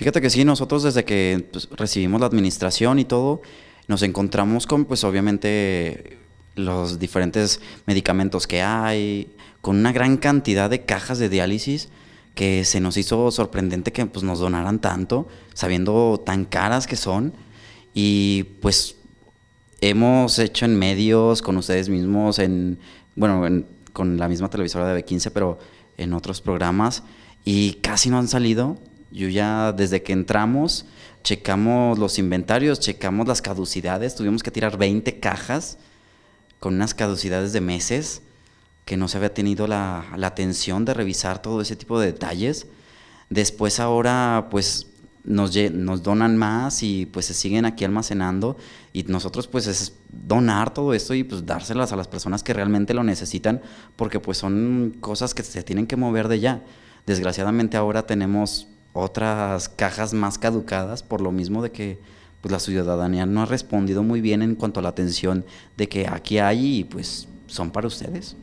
Fíjate que sí, nosotros desde que pues, recibimos la administración y todo, nos encontramos con, pues obviamente, los diferentes medicamentos que hay, con una gran cantidad de cajas de diálisis que se nos hizo sorprendente que pues, nos donaran tanto, sabiendo tan caras que son. Y pues hemos hecho en medios, con ustedes mismos, en, bueno, con la misma televisora de B15, pero en otros programas, y casi no han salido yo ya desde que entramos, checamos los inventarios, checamos las caducidades, tuvimos que tirar 20 cajas con unas caducidades de meses que no se había tenido la, atención de revisar todo ese tipo de detalles. Después ahora pues nos, nos, donan más y pues se siguen aquí almacenando y nosotros pues es donar todo esto y pues dárselas a las personas que realmente lo necesitan porque pues son cosas que se tienen que mover de ya. Desgraciadamente ahora tenemos otras cajas más caducadas por lo mismo de que pues, la ciudadanía no ha respondido muy bien en cuanto a la atención de que aquí hay y pues son para ustedes.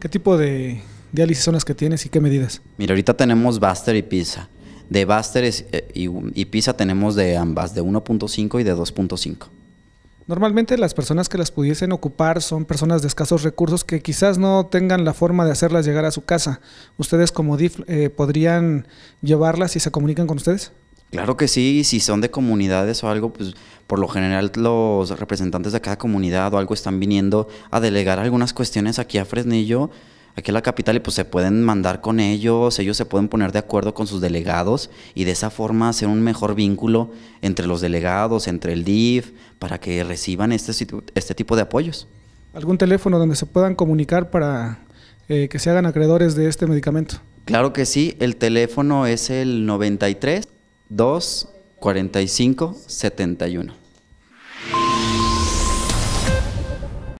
¿Qué tipo de diálisis son las que tienes y qué medidas? Mira, ahorita tenemos Buster y Pizza. De Buster eh, y, Pizza y tenemos de ambas, de 1.5 y de 2.5. Normalmente las personas que las pudiesen ocupar son personas de escasos recursos que quizás no tengan la forma de hacerlas llegar a su casa. ¿Ustedes como DIF eh, podrían llevarlas y se comunican con ustedes? Claro que sí, si son de comunidades o algo, pues por lo general los representantes de cada comunidad o algo están viniendo a delegar algunas cuestiones aquí a Fresnillo aquí en la capital y pues se pueden mandar con ellos, ellos se pueden poner de acuerdo con sus delegados y de esa forma hacer un mejor vínculo entre los delegados, entre el DIF, para que reciban este, este tipo de apoyos. ¿Algún teléfono donde se puedan comunicar para eh, que se hagan acreedores de este medicamento? Claro que sí, el teléfono es el 93 2 45 71.